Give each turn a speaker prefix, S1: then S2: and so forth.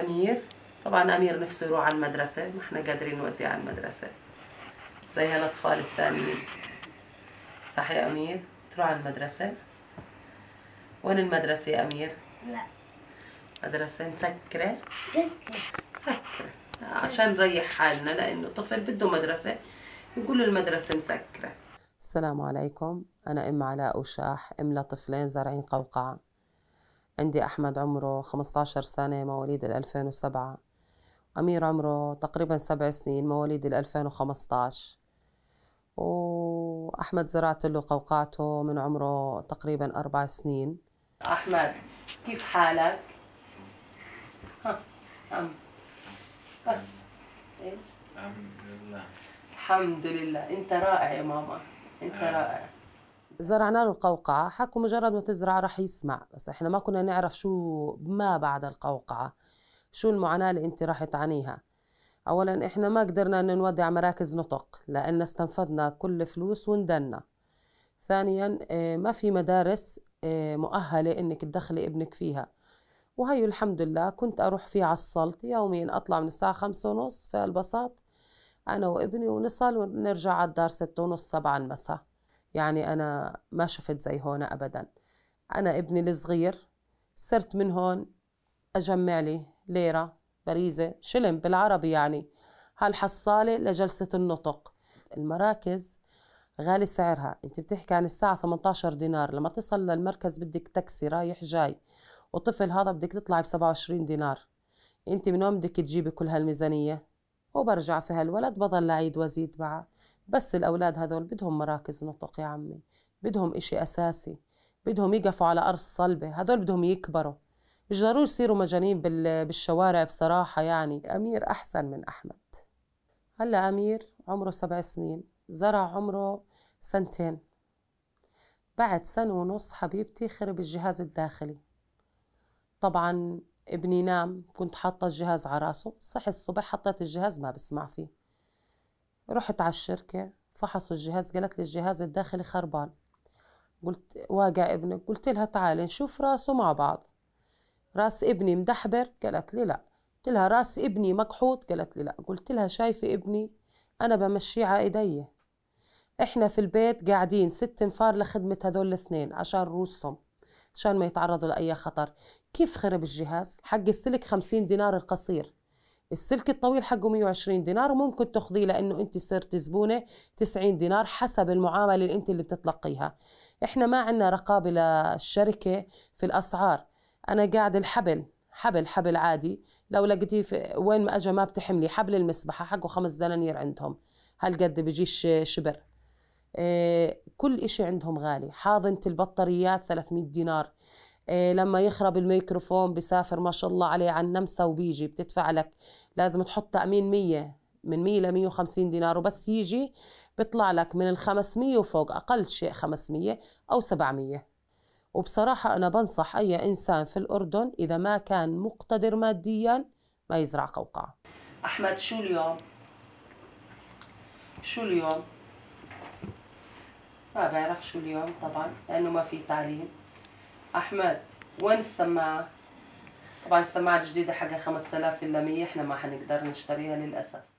S1: امير طبعا امير نفسه يروح على المدرسه ما احنا قادرين نوديه على المدرسه زي هالاطفال الثانيين صح يا امير تروح على المدرسه وين المدرسه يا امير لا مدرسه مسكره مسكره عشان نريح حالنا لانه طفل بده مدرسه نقول المدرسه مسكره السلام عليكم انا ام علاء وشاح ام لطفلين زارعين قوقعه عندي أحمد عمره 15 سنة مواليد 2007 أمير عمره تقريبا سبع سنين مواليد 2015 وأحمد زرعت له قوقعته من عمره تقريبا أربع سنين أحمد كيف حالك؟ ها عم بس إيش؟ الحمد لله الحمد لله أنت رائع يا ماما أنت آه. رائع زرعنا له القوقعة حكوا مجرد ما تزرع رح يسمع بس احنا ما كنا نعرف شو ما بعد القوقعة شو المعاناة اللي انت راح تعانيها اولا احنا ما قدرنا ان نودع مراكز نطق لان استنفذنا كل فلوس وندنا ثانيا آه، ما في مدارس آه، مؤهلة انك تدخلي ابنك فيها وهي الحمد لله كنت أروح فيه على يوميا أطلع من الساعة خمسة ونص في البساط أنا وابني ونصل ونرجع على الدار ستة ونص سبعة المساء يعني أنا ما شفت زي هون أبدا أنا ابني الصغير صرت من هون أجمع لي ليرة بريزة شلم بالعربي يعني هالحصالة لجلسة النطق المراكز غالي سعرها انت بتحكي عن الساعة 18 دينار لما تصل للمركز بدك تاكسي رايح جاي وطفل هذا بدك تطلع ب 27 دينار انت من وين بدك تجيبي كل هالميزانية وبرجع في هالولد بضل عيد وزيد معه بس الأولاد هذول بدهم مراكز نطق يا عمي بدهم إشي أساسي بدهم يقفوا على أرض صلبة هذول بدهم يكبروا مش ضروري يصيروا مجانين بالشوارع بصراحة يعني أمير أحسن من أحمد هلا أمير عمره سبع سنين زرع عمره سنتين بعد سنة ونص حبيبتي خرب الجهاز الداخلي طبعا ابني نام كنت حاطة الجهاز على راسه صحي الصبح حطيت الجهاز ما بسمع فيه رحت على الشركة فحصوا الجهاز قالت لي الجهاز الداخلي خربان قلت واقع ابنك قلت لها تعالي نشوف راسه مع بعض راس ابني مدحبر قالت لي لا قلت لها راس ابني مقحوط قالت لي لا قلت لها شايفة ابني أنا بمشيه على إيدي إحنا في البيت قاعدين ست انفار لخدمة هذول الاثنين عشان روسهم عشان ما يتعرضوا لأي خطر كيف خرب الجهاز؟ حق السلك خمسين دينار القصير السلك الطويل حقه 120 دينار وممكن تاخذيه لانه انت صرت زبونه 90 دينار حسب المعامله اللي انت اللي بتتلقيها احنا ما عندنا رقابه للشركه في الاسعار انا قاعد الحبل حبل حبل عادي لو لقيتيه وين ما اجى ما بتحملي حبل المسبحه حقه خمس دنانير عندهم هالقد بيجيش شبر آه، كل إشي عندهم غالي حاضنة البطاريات 300 دينار إيه، لما يخرب الميكروفون بسافر ما شاء الله عليه عن نمسا وبيجي بتدفع لك لازم تحط تأمين 100 من 100 ل 150 دينار وبس يجي بيطلع لك من ال 500 وفوق أقل شيء 500 أو 700 وبصراحة أنا بنصح أي إنسان في الأردن إذا ما كان مقتدر ماديا ما يزرع قوقعة أحمد شو اليوم؟ شو اليوم؟ ما بعرف شو اليوم طبعا لأنه ما في تعليم احمد وين السماعه طبعا السماعه الجديده حقها 5000 الا 100 احنا ما حنقدر نشتريها للاسف